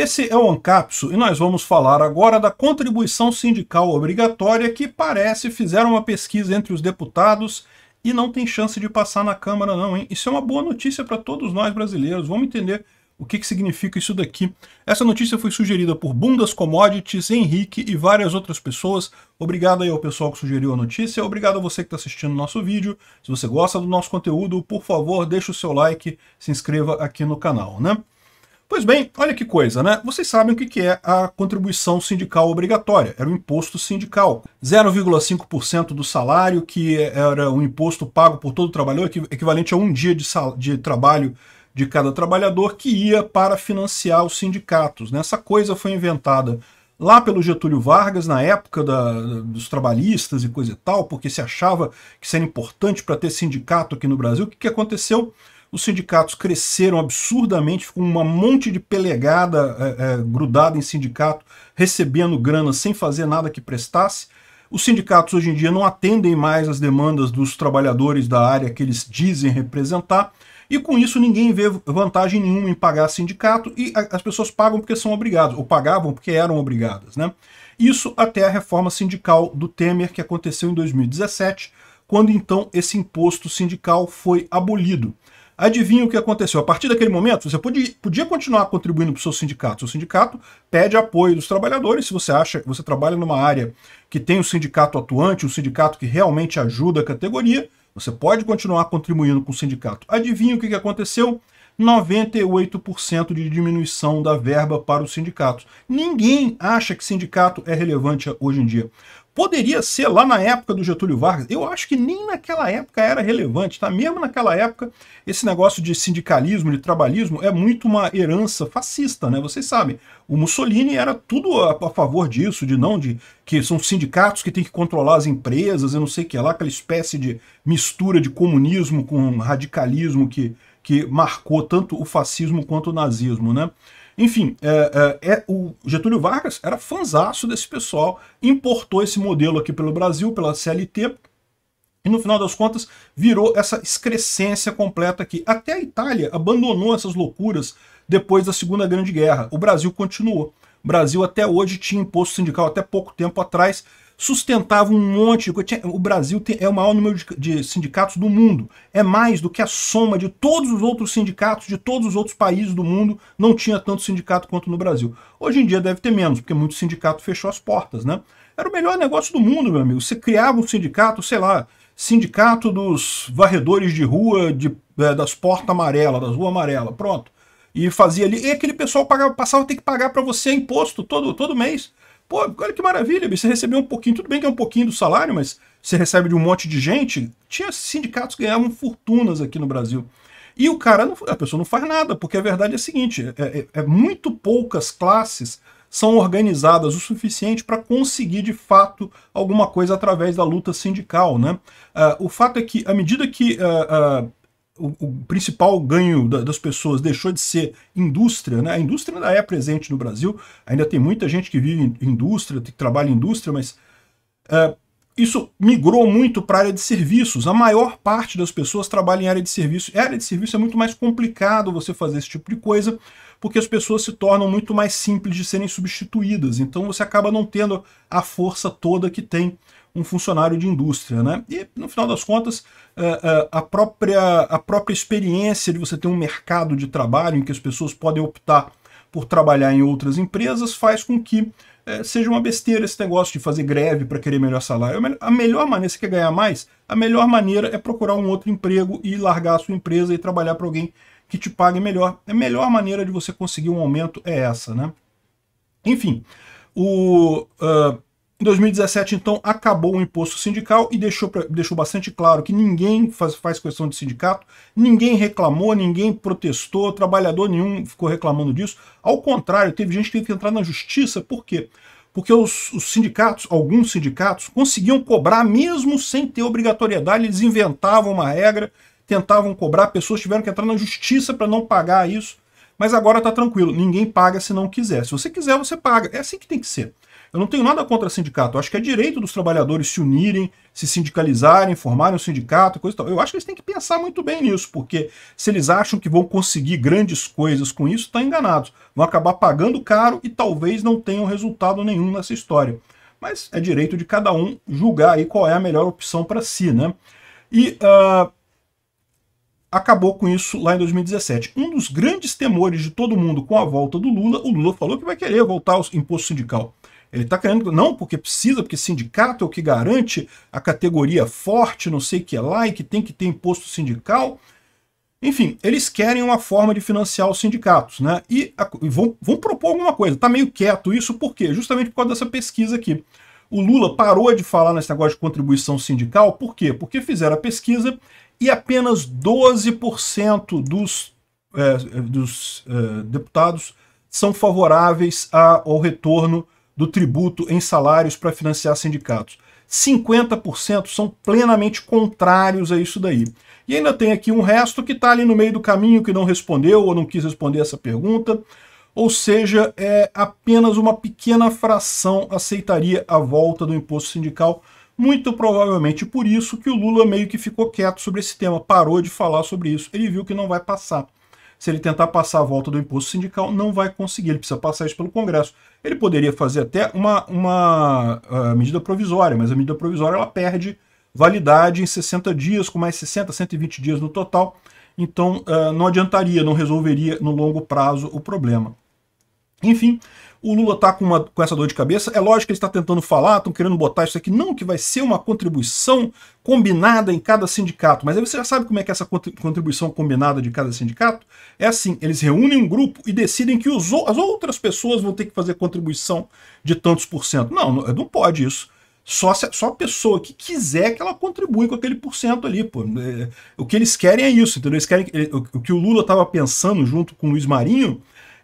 Esse é o Ancapso e nós vamos falar agora da contribuição sindical obrigatória que parece fizeram uma pesquisa entre os deputados e não tem chance de passar na Câmara não, hein? Isso é uma boa notícia para todos nós brasileiros, vamos entender o que, que significa isso daqui. Essa notícia foi sugerida por Bundas Commodities, Henrique e várias outras pessoas. Obrigado aí ao pessoal que sugeriu a notícia, obrigado a você que está assistindo o nosso vídeo. Se você gosta do nosso conteúdo, por favor, deixe o seu like, se inscreva aqui no canal, né? Pois bem, olha que coisa, né? Vocês sabem o que é a contribuição sindical obrigatória. Era o imposto sindical. 0,5% do salário, que era um imposto pago por todo trabalhador, equivalente a um dia de, de trabalho de cada trabalhador, que ia para financiar os sindicatos. Né? Essa coisa foi inventada lá pelo Getúlio Vargas, na época da, dos trabalhistas e coisa e tal, porque se achava que isso era importante para ter sindicato aqui no Brasil. O que, que aconteceu? os sindicatos cresceram absurdamente, com uma monte de pelegada é, é, grudada em sindicato, recebendo grana sem fazer nada que prestasse. Os sindicatos hoje em dia não atendem mais as demandas dos trabalhadores da área que eles dizem representar, e com isso ninguém vê vantagem nenhuma em pagar sindicato, e as pessoas pagam porque são obrigadas, ou pagavam porque eram obrigadas. Né? Isso até a reforma sindical do Temer, que aconteceu em 2017, quando então esse imposto sindical foi abolido. Adivinha o que aconteceu? A partir daquele momento, você podia, podia continuar contribuindo para o seu sindicato. O sindicato pede apoio dos trabalhadores. Se você acha que você trabalha numa área que tem um sindicato atuante, um sindicato que realmente ajuda a categoria, você pode continuar contribuindo com o sindicato. Adivinha o que aconteceu? 98% de diminuição da verba para os sindicatos. Ninguém acha que sindicato é relevante hoje em dia. Poderia ser lá na época do Getúlio Vargas, eu acho que nem naquela época era relevante, tá? Mesmo naquela época, esse negócio de sindicalismo, de trabalhismo, é muito uma herança fascista, né? Vocês sabem, o Mussolini era tudo a, a favor disso, de não, de que são sindicatos que têm que controlar as empresas, eu não sei o que lá, aquela espécie de mistura de comunismo com radicalismo que que marcou tanto o fascismo quanto o nazismo, né? Enfim, é, é, é, o Getúlio Vargas era fanzaço desse pessoal, importou esse modelo aqui pelo Brasil, pela CLT, e no final das contas virou essa excrescência completa aqui. Até a Itália abandonou essas loucuras depois da Segunda Grande Guerra. O Brasil continuou. O Brasil até hoje tinha imposto sindical, até pouco tempo atrás, sustentava um monte de coisa. O Brasil é o maior número de sindicatos do mundo. É mais do que a soma de todos os outros sindicatos de todos os outros países do mundo. Não tinha tanto sindicato quanto no Brasil. Hoje em dia deve ter menos, porque muito sindicato fechou as portas, né? Era o melhor negócio do mundo, meu amigo. Você criava um sindicato, sei lá, sindicato dos varredores de rua, de, é, das portas amarelas, das ruas amarelas, pronto. E fazia ali. E aquele pessoal pagava, passava a ter que pagar para você imposto todo, todo mês Pô, olha que maravilha, Você recebeu um pouquinho, tudo bem que é um pouquinho do salário, mas você recebe de um monte de gente. Tinha sindicatos que ganhavam fortunas aqui no Brasil. E o cara, não, a pessoa não faz nada, porque a verdade é a seguinte: é, é, é muito poucas classes são organizadas o suficiente para conseguir de fato alguma coisa através da luta sindical. Né? Uh, o fato é que, à medida que uh, uh, o, o, principal ganho da, das pessoas deixou de ser indústria, né? A indústria ainda é presente no Brasil, ainda tem muita gente que vive em indústria, que trabalha em indústria, mas é, isso migrou muito para a área de serviços. A maior parte das pessoas trabalha em área de serviço. E a área de serviço é muito mais complicado você fazer esse tipo de coisa, porque as pessoas se tornam muito mais simples de serem substituídas. Então você acaba não tendo a força toda que tem um funcionário de indústria. Né? E, no final das contas, é, é, a própria, a própria experiência de você ter um mercado de trabalho em que as pessoas podem optar por trabalhar em outras empresas faz com que é, seja uma besteira esse negócio de fazer greve para querer melhor salário. A melhor maneira, se quer ganhar mais, a melhor maneira é procurar um outro emprego e largar a sua empresa e trabalhar para alguém que te pague melhor. A melhor maneira de você conseguir um aumento é essa, né? Enfim, o, uh, em 2017, então, acabou o imposto sindical e deixou, deixou bastante claro que ninguém faz, faz questão de sindicato, ninguém reclamou, ninguém protestou, trabalhador nenhum ficou reclamando disso. Ao contrário, teve gente que teve que entrar na justiça, por quê? Porque os, os sindicatos, alguns sindicatos, conseguiam cobrar mesmo sem ter obrigatoriedade, eles inventavam uma regra, tentavam cobrar, pessoas tiveram que entrar na justiça para não pagar isso, mas agora está tranquilo, ninguém paga se não quiser. Se você quiser, você paga. É assim que tem que ser. Eu não tenho nada contra sindicato. Eu acho que é direito dos trabalhadores se unirem, se sindicalizarem, formarem um sindicato, coisa e tal. Eu acho que eles têm que pensar muito bem nisso, porque se eles acham que vão conseguir grandes coisas com isso, estão enganados. Vão acabar pagando caro e talvez não tenham resultado nenhum nessa história. Mas é direito de cada um julgar aí qual é a melhor opção para si, né? E uh, acabou com isso lá em 2017. Um dos grandes temores de todo mundo com a volta do Lula, o Lula falou que vai querer voltar ao imposto sindical. Ele está querendo, não, porque precisa, porque sindicato é o que garante a categoria forte, não sei o que é lá, e que tem que ter imposto sindical. Enfim, eles querem uma forma de financiar os sindicatos, né? E, a, e vão, vão propor alguma coisa. Está meio quieto isso, por quê? Justamente por causa dessa pesquisa aqui. O Lula parou de falar nesse negócio de contribuição sindical, por quê? Porque fizeram a pesquisa e apenas 12% dos, é, dos é, deputados são favoráveis a, ao retorno do tributo em salários para financiar sindicatos. 50% são plenamente contrários a isso daí. E ainda tem aqui um resto que está ali no meio do caminho, que não respondeu ou não quis responder essa pergunta. Ou seja, é apenas uma pequena fração aceitaria a volta do imposto sindical. Muito provavelmente por isso que o Lula meio que ficou quieto sobre esse tema, parou de falar sobre isso. Ele viu que não vai passar. Se ele tentar passar a volta do imposto sindical, não vai conseguir, ele precisa passar isso pelo Congresso. Ele poderia fazer até uma, uma uh, medida provisória, mas a medida provisória ela perde validade em 60 dias, com mais 60, 120 dias no total. Então uh, não adiantaria, não resolveria no longo prazo o problema. Enfim, o Lula está com, uma, com essa dor de cabeça. É lógico que ele está tentando falar, estão querendo botar isso aqui, não que vai ser uma contribuição combinada em cada sindicato. Mas aí você já sabe como é que é essa contribuição combinada de cada sindicato. É assim, eles reúnem um grupo e decidem que os, as outras pessoas vão ter que fazer contribuição de tantos por cento. Não, não pode isso. Só, se, só a pessoa que quiser que ela contribui com aquele porcento ali, pô. É, o que eles querem é isso, entendeu? Eles querem, o que o Lula estava pensando junto com o Luiz Marinho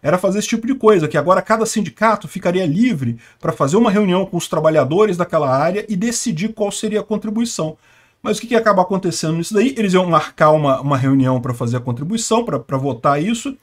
era fazer esse tipo de coisa, que agora cada sindicato ficaria livre para fazer uma reunião com os trabalhadores daquela área e decidir qual seria a contribuição. Mas o que, que acontecendo nisso daí? Eles iam marcar uma, uma reunião para fazer a contribuição, para votar isso,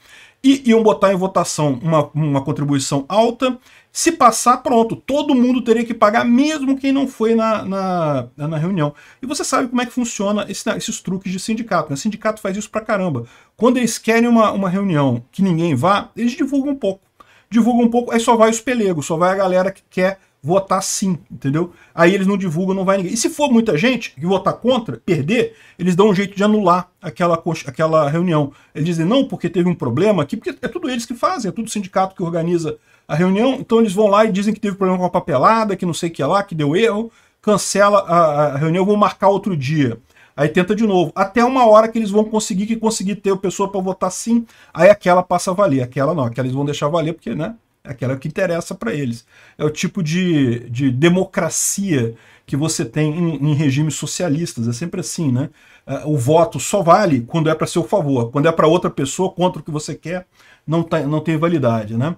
e iam botar em votação uma, uma contribuição alta. Se passar, pronto, todo mundo teria que pagar, mesmo quem não foi na, na, na reunião. E você sabe como é que funciona esse, esses truques de sindicato. Né? O sindicato faz isso pra caramba. Quando eles querem uma, uma reunião que ninguém vá, eles divulgam um pouco. Divulgam um pouco, aí só vai os pelegos, só vai a galera que quer votar sim, entendeu? Aí eles não divulgam, não vai ninguém. E se for muita gente que votar contra, perder, eles dão um jeito de anular aquela, aquela reunião. Eles dizem, não, porque teve um problema aqui, porque é tudo eles que fazem, é tudo o sindicato que organiza a reunião. Então eles vão lá e dizem que teve problema com a papelada, que não sei o que lá, que deu erro, cancela a, a reunião, vão marcar outro dia. Aí tenta de novo. Até uma hora que eles vão conseguir que conseguir ter o pessoa para votar sim, aí aquela passa a valer. Aquela não, aquela eles vão deixar valer, porque, né? é aquela que interessa para eles. É o tipo de, de democracia que você tem em, em, regimes socialistas, é sempre assim, né? É, o voto só vale quando é para seu favor, quando é para outra pessoa, contra o que você quer, não, tá, não tem validade, né?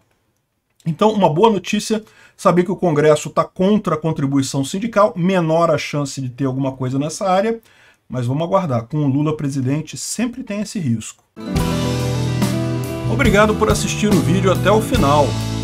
Então, uma boa notícia, saber que o Congresso está contra a contribuição sindical, menor a chance de ter alguma coisa nessa área, mas vamos aguardar. Com o Lula presidente, sempre tem esse risco. Obrigado por assistir o vídeo até o final.